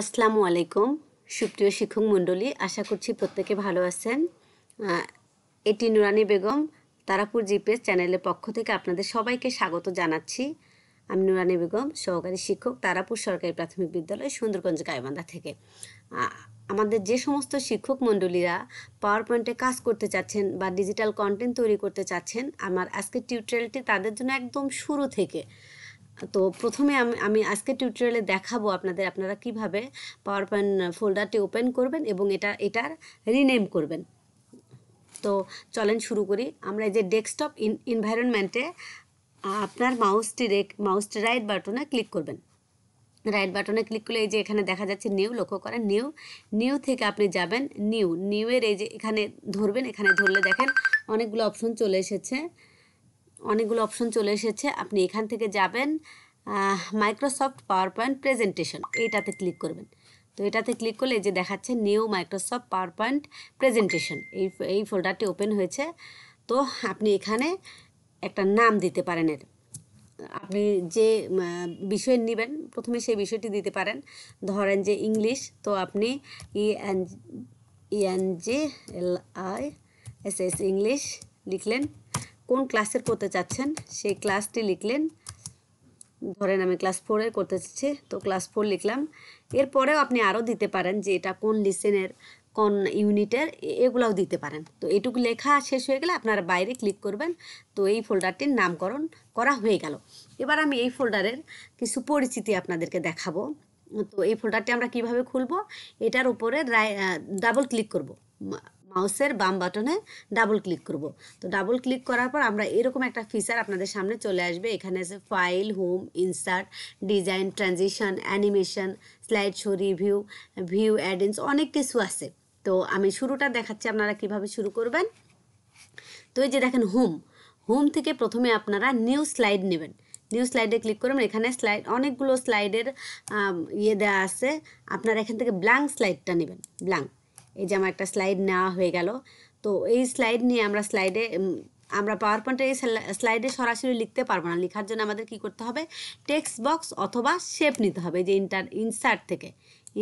আসসালামু আলাইকুম সুপ্রিয় শিক্ষক মণ্ডলী আশা করছি প্রত্যেকে ভালো আছেন এটি নুরানি বেগম তারাপুর জিপিএস চ্যানেলের পক্ষ থেকে আপনাদের সবাইকে স্বাগত জানাচ্ছি আমি নুরানি বেগম সহকারী শিক্ষক তারাপুর সরকারি প্রাথমিক বিদ্যালয় সুন্দরগঞ্জ গাইবান্ধা থেকে আমাদের যে সমস্ত শিক্ষক মণ্ডলীরা পাওয়ার পয়েন্টে কাজ করতে চাচ্ছেন বা ডিজিটাল কন্টেন্ট তৈরি করতে চাচ্ছেন আমার আজকের টিউটোরিয়ালটি তাদের জন্য একদম শুরু থেকে তো প্রথমে আমি আমি আজকে টিউটোরিয়ালে দেখাবো আপনাদের আপনারা কিভাবে পাওয়ার পয়েন্ট ফোল্ডারটি ওপেন করবেন এবং এটা এটার রিনেম করবেন তো চলেন শুরু করি আমরা এই যে ডেস্কটপ ইন এনভায়রনমেন্টে আপনার মাউসটি মাউসটি রাইট বাটনে ক্লিক করবেন রাইট বাটনে ক্লিক করলে এই যে এখানে দেখা যাচ্ছে নিউ লক্ষ্য করেন নিউ নিউ থেকে আপনি যাবেন নিউ নিউয়ের এই যে এখানে ধরবেন এখানে ধরলে দেখেন অনেকগুলো অপশন চলে এসেছে অনেকগুলো অপশন চলে এসেছে আপনি এখান থেকে যাবেন মাইক্রোসফট পাওয়ার পয়েন্ট প্রেজেন্টেশন এইটাতে ক্লিক করবেন তো এটাতে ক্লিক করলে যে দেখাচ্ছে new Microsoft PowerPoint presentation এই এই ফোল্ডারটি ওপেন হয়েছে তো আপনি এখানে একটা নাম দিতে পারেন এর আপনি যে বিষয় নেবেন প্রথমে সেই বিষয়টি দিতে পারেন ধরেন যে ইংলিশ তো আপনি E N E N J L I S S English লিখলেন কোন ক্লাসের করতে চাচ্ছেন সেই ক্লাসটি লিখলেন ধরেন আমি ক্লাস ফোরের করতে চাচ্ছি তো ক্লাস ফোর লিখলাম এরপরেও আপনি আরও দিতে পারেন যে এটা কোন লিসেনের কোন ইউনিটের এগুলাও দিতে পারেন তো এটুকু লেখা শেষ হয়ে গেলে আপনারা বাইরে ক্লিক করবেন তো এই ফোল্ডারটির নামকরণ করা হয়ে গেল এবার আমি এই ফোল্ডারের কিছু পরিচিতি আপনাদেরকে দেখাবো তো এই ফোল্ডারটি আমরা কিভাবে খুলব এটার উপরে ডাবল ক্লিক করব মাউসের বাম বাটনে ডাবল ক্লিক করব তো ডাবল ক্লিক করার পর আমরা এরকম একটা ফিচার আপনাদের সামনে চলে আসবে এখানে আছে file home insert design transition animation slide show review view add ins অনেক কিছু আছে তো আমি শুরুটা দেখাচ্ছি আপনারা কিভাবে শুরু করবেন তো এই যে দেখেন হোম হোম থেকে প্রথমে আপনারা নিউ স্লাইড নেবেন নিউ স্লাইডে ক্লিক করবেন এখানে স্লাইড অনেকগুলো স্লাইডের ইয়ে দেওয়া আছে আপনারা এখান থেকে ব্ল্যাঙ্ক স্লাইডটা নেবেন ব্ল্যাঙ্ক এই যে আমার একটা স্লাইড নেওয়া হয়ে গেল তো এই স্লাইড নিয়ে আমরা স্লাইডে আমরা পাওয়ার পয়েন্টে এই স্লাইডে সরাসরি লিখতে পারবো না লেখার জন্য আমাদের কি করতে হবে টেক্সট বক্স অথবা শেপ নিতে হবে যে ইন্টার ইনসার্ট থেকে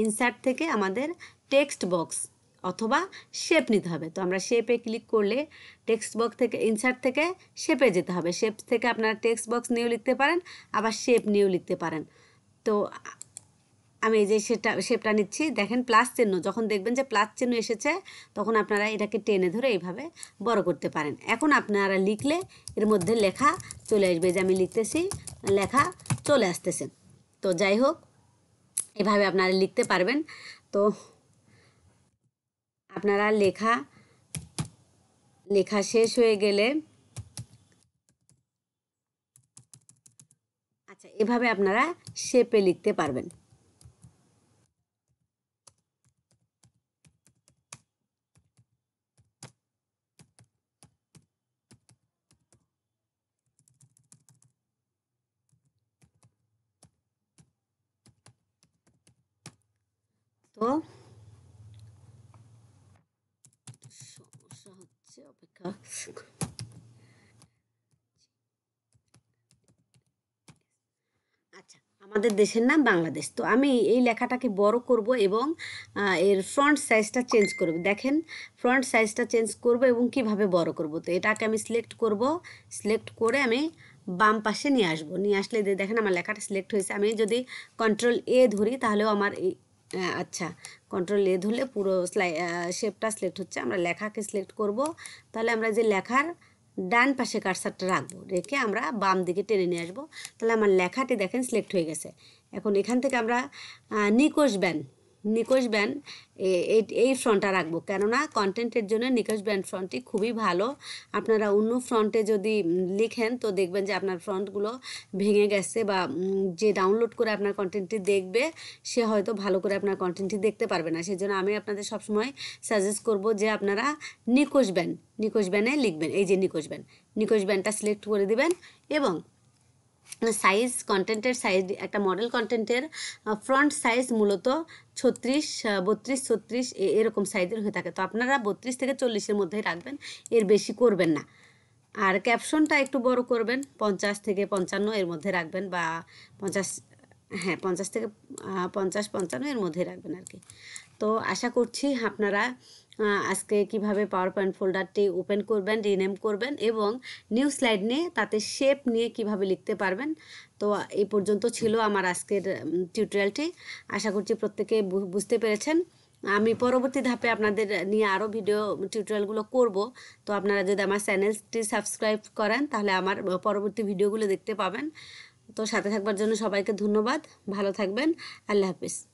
ইনসার্ট থেকে আমাদের টেক্সট বক্স অথবা শেপ নিতে হবে তো আমরা শেপে ক্লিক করলে টেক্সট বক্স থেকে ইনসার্ট থেকে শেপে যেতে হবে শেপ থেকে আপনারা টেক্সট বক্স নিয়েও লিখতে পারেন আবার শেপ নিয়েও লিখতে পারেন তো আমি এই যে সেটা শেপটা নিচ্ছি দেখেন প্লাস চিহ্ন যখন দেখবেন যে প্লাস চিহ্ন এসেছে তখন আপনারা এটাকে টেনে ধরে এইভাবে বড় করতে পারেন এখন আপনারা লিখলে এর মধ্যে লেখা চলে আসবে যে আমি লিখতেছি লেখা চলে আসতেছে তো যাই হোক এভাবে আপনারা লিখতে পারবেন তো আপনারা লেখা লেখা শেষ হয়ে গেলে আচ্ছা এভাবে আপনারা শেপে লিখতে পারবেন সমস্যা হচ্ছে অপেক্ষা আচ্ছা আমাদের দেশের নাম বাংলাদেশ তো আমি এই লেখাটাকে বড় করব এবং এর ফ্রন্ট সাইজটা চেঞ্জ করব দেখেন ফ্রন্ট সাইজটা চেঞ্জ করব এবং কিভাবে বড় করব তো এটাকে আমি সিলেক্ট করব সিলেক্ট করে আমি বাম পাশে নিয়ে আসবো নিয়ে আসলে দেখেন আমার লেখাটা সিলেক্ট হয়েছে আমি যদি কন্ট্রোল এ ধরি তাহলেও আমার এই হ্যাঁ, আচ্ছা কন্ট্রোল এ ধরলে পুরো স্লাই শেপটা সিলেক্ট হচ্ছে আমরা লেখাকে সিলেক্ট করব তাহলে আমরা যে লেখার ডান পাশে কারসারটা রাখবো রেখে আমরা বাম দিকে টেনে নিয়ে আসবো তাহলে আমার লেখাটি দেখেন সিলেক্ট হয়ে গেছে এখন এখান থেকে আমরা নিকোষ ব্যান্ড নিকশ ব্যান্ড এই ফ্রন্টটা রাখবো কেননা কন্টেন্টের জন্য নিকোশ ব্যান্ড ফ্রন্টটি খুবই ভালো আপনারা অন্য ফ্রন্টে যদি লিখেন তো দেখবেন যে আপনার ফ্রন্টগুলো ভেঙে গেছে বা যে ডাউনলোড করে আপনার কন্টেন্টটি দেখবে সে হয়তো ভালো করে আপনার কন্টেন্টটি দেখতে পারবে না সেজন্য আমি আপনাদের সবসময় সাজেস্ট করব যে আপনারা নিকোশ ব্যান্ড নিকোশ ব্যানে লিখবেন এই যে নিকশ ব্যান্ড নিকোশ ব্যান্ডটা সিলেক্ট করে দেবেন এবং সাইজ কন্টেন্টের সাইজ একটা মডেল কন্টেন্টের ফ্রন্ট সাইজ মূলত ছত্রিশ বত্রিশ ছত্রিশ এরকম সাইজের হয়ে থাকে তো আপনারা বত্রিশ থেকে চল্লিশের মধ্যেই রাখবেন এর বেশি করবেন না আর ক্যাপশনটা একটু বড় করবেন পঞ্চাশ থেকে পঞ্চান্ন এর মধ্যে রাখবেন বা পঞ্চাশ হ্যাঁ পঞ্চাশ থেকে পঞ্চাশ পঞ্চান্ন এর মধ্যে রাখবেন আর কি তো আশা করছি আপনারা আজকে কিভাবে পাওয়ার পয়েন্ট ফোল্ডারটি ওপেন করবেন রিনেম করবেন এবং নিউ স্লাইড নিয়ে তাতে শেপ নিয়ে কিভাবে লিখতে পারবেন তো এই পর্যন্ত ছিল আমার আজকের টিউটোরিয়ালটি আশা করছি প্রত্যেকে বুঝতে পেরেছেন আমি পরবর্তী ধাপে আপনাদের নিয়ে আরও ভিডিও টিউটোরিয়ালগুলো করব তো আপনারা যদি আমার চ্যানেলটি সাবস্ক্রাইব করেন তাহলে আমার পরবর্তী ভিডিওগুলো দেখতে পাবেন তো সাথে থাকবার জন্য সবাইকে ধন্যবাদ ভালো থাকবেন আল্লাহ হাফিজ